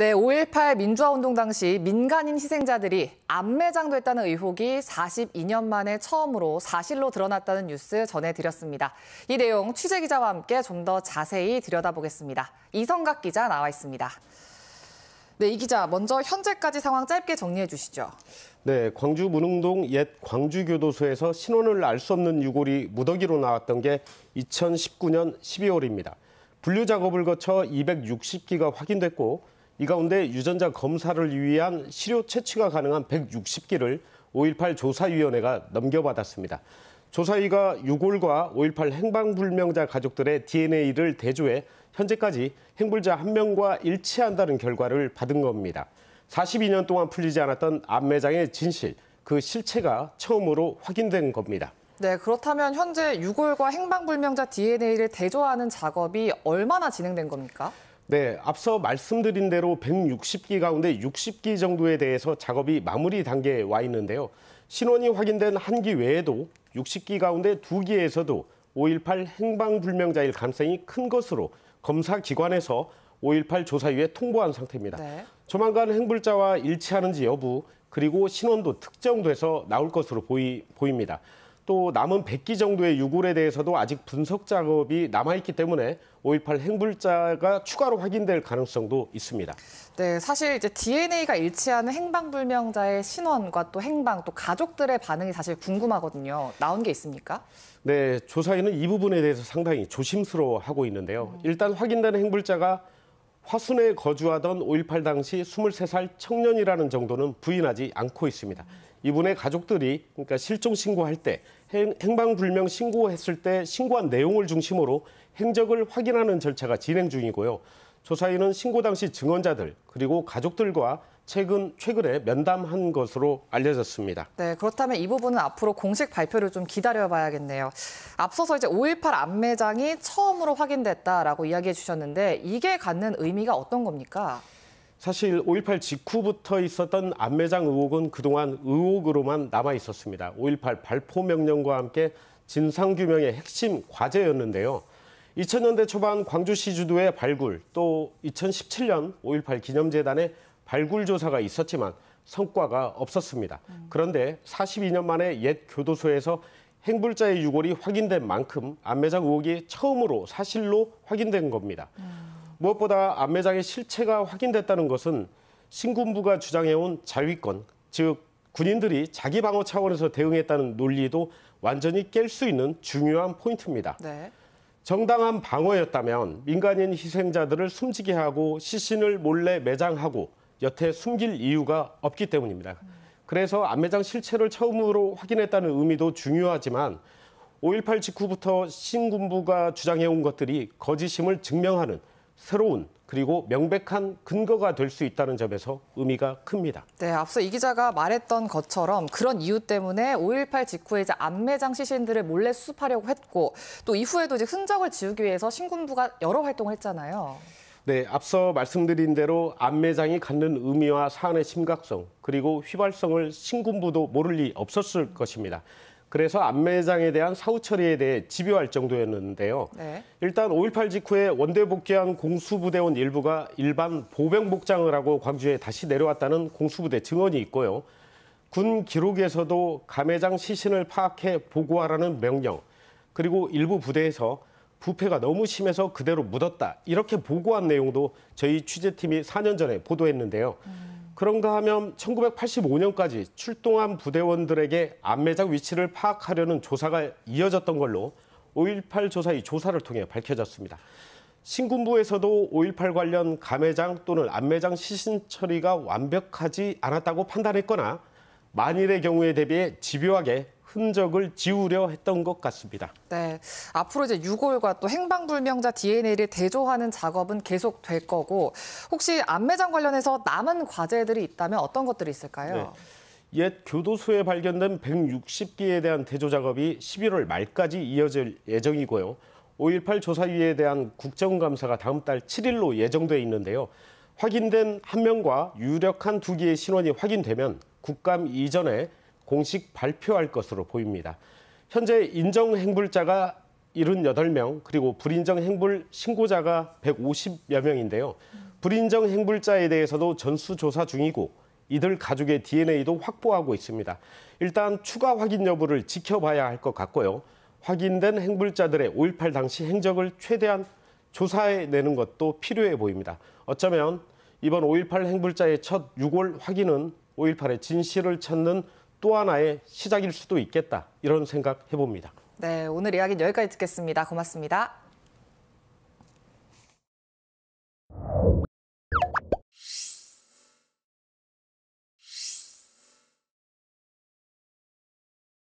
네, 5.18 민주화운동 당시 민간인 희생자들이 암매장됐다는 의혹이 42년 만에 처음으로 사실로 드러났다는 뉴스 전해드렸습니다. 이 내용 취재 기자와 함께 좀 더 자세히 들여다보겠습니다. 이성각 기자 나와 있습니다. 네, 이 기자 먼저 현재까지 상황 짧게 정리해 주시죠. 네, 광주 문흥동 옛 광주교도소에서 신원을 알 수 없는 유골이 무더기로 나왔던 게 2019년 12월입니다. 분류 작업을 거쳐 260기가 확인됐고 이 가운데 유전자 검사를 위한 시료 채취가 가능한 160개를 5.18 조사위원회가 넘겨받았습니다. 조사위가 유골과5.18 행방불명자 가족들의 DNA를 대조해 현재까지 행불자 한 명과 일치한다는 결과를 받은 겁니다. 42년 동안 풀리지 않았던 안매장의 진실, 그 실체가 처음으로 확인된 겁니다. 네, 그렇다면 현재 유골과 행방불명자 DNA를 대조하는 작업이 얼마나 진행된 겁니까? 네, 앞서 말씀드린 대로 160기 가운데 60기 정도에 대해서 작업이 마무리 단계에 와 있는데요. 신원이 확인된 한 기 외에도 60기 가운데 두기에서도 5.18 행방불명자일 가능성이 큰 것으로 검사 기관에서 5.18 조사위에 통보한 상태입니다. 네. 조만간 행불자와 일치하는지 여부 그리고 신원도 특정돼서 나올 것으로 보이, 보입니다. 또 남은 100기 정도의 유골에 대해서도 아직 분석 작업이 남아있기 때문에 5.18 행불자가 추가로 확인될 가능성도 있습니다. 네, 사실 이제 DNA가 일치하는 행방불명자의 신원과 또 행방, 또 가족들의 반응이 사실 궁금하거든요. 나온 게 있습니까? 네, 조사에는 이 부분에 대해서 상당히 조심스러워하고 있는데요. 음. 일단 확인된 행불자가 화순에 거주하던 5.18 당시 23살 청년이라는 정도는 부인하지 않고 있습니다. 이분의 가족들이 그러니까 실종 신고할 때 행방불명 신고했을 때 신고한 내용을 중심으로 행적을 확인하는 절차가 진행 중이고요. 조사위는 신고 당시 증언자들 그리고 가족들과 최근 최근에 면담한 것으로 알려졌습니다. 네, 그렇다면 이 부분은 앞으로 공식 발표를 좀 기다려봐야겠네요. 앞서서 이제 5.18 안매장이 처음으로 확인됐다라고 이야기해 주셨는데 이게 갖는 의미가 어떤 겁니까? 사실 5.18 직후부터 있었던 안매장 의혹은 그동안 의혹으로만 남아 있었습니다. 5.18 발포 명령과 함께 진상규명의 핵심 과제였는데요. 2000년대 초반 광주시 주도의 발굴, 또 2017년 5.18 기념재단의 발굴 조사가 있었지만 성과가 없었습니다. 그런데 42년 만에 옛 교도소에서 행불자의 유골이 확인된 만큼 안매장 의혹이 처음으로 사실로 확인된 겁니다. 음. 무엇보다 안매장의 실체가 확인됐다는 것은 신군부가 주장해온 자위권, 즉 군인들이 자기 방어 차원에서 대응했다는 논리도 완전히 깰 수 있는 중요한 포인트입니다. 네. 정당한 방어였다면 민간인 희생자들을 숨지게 하고 시신을 몰래 매장하고 여태 숨길 이유가 없기 때문입니다. 그래서 안매장 실체를 처음으로 확인했다는 의미도 중요하지만 5.18 직후부터 신군부가 주장해온 것들이 거짓임을 증명하는 새로운 그리고 명백한 근거가 될 수 있다는 점에서 의미가 큽니다. 네, 앞서 이 기자가 말했던 것처럼 그런 이유 때문에 5.18 직후에 이제 안매장 시신들을 몰래 수습하려고 했고 또 이후에도 이제 흔적을 지우기 위해서 신군부가 여러 활동을 했잖아요. 네, 앞서 말씀드린 대로 안매장이 갖는 의미와 사안의 심각성 그리고 휘발성을 신군부도 모를 리 없었을 것입니다. 그래서 안매장에 대한 사후 처리에 대해 집요할 정도였는데요. 네. 일단 5.18 직후에 원대 복귀한 공수부대원 일부가 일반 보병 복장을 하고 광주에 다시 내려왔다는 공수부대 증언이 있고요. 군 기록에서도 감매장 시신을 파악해 보고하라는 명령, 그리고 일부 부대에서 부패가 너무 심해서 그대로 묻었다. 이렇게 보고한 내용도 저희 취재팀이 4년 전에 보도했는데요. 음. 그런가 하면 1985년까지 출동한 부대원들에게 안매장 위치를 파악하려는 조사가 이어졌던 걸로 5.18 조사의 조사를 통해 밝혀졌습니다. 신군부에서도 5.18 관련 감매장 또는 안매장 시신 처리가 완벽하지 않았다고 판단했거나 만일의 경우에 대비해 집요하게 흔적을 지우려 했던 것 같습니다. 네, 앞으로 이제 유골과 또 행방불명자 DNA를 대조하는 작업은 계속 될 거고 혹시 안매장 관련해서 남은 과제들이 있다면 어떤 것들이 있을까요? 네. 옛 교도소에 발견된 160기에 대한 대조 작업이 11월 말까지 이어질 예정이고요. 5.18 조사위에 대한 국정감사가 다음 달 7일로 예정돼 있는데요. 확인된 한 명과 유력한 두 개의 신원이 확인되면 국감 이전에 공식 발표할 것으로 보입니다. 현재 인정 행불자가 78명, 그리고 불인정 행불 신고자가 150여 명인데요. 불인정 행불자에 대해서도 전수조사 중이고 이들 가족의 DNA도 확보하고 있습니다. 일단 추가 확인 여부를 지켜봐야 할 것 같고요. 확인된 행불자들의 5.18 당시 행적을 최대한 조사해내는 것도 필요해 보입니다. 어쩌면 이번 5.18 행불자의 첫 6월 확인은 5.18의 진실을 찾는 또 하나의 시작일 수도 있겠다 이런 생각 해봅니다. 네, 오늘 이야기는 여기까지 듣겠습니다. 고맙습니다.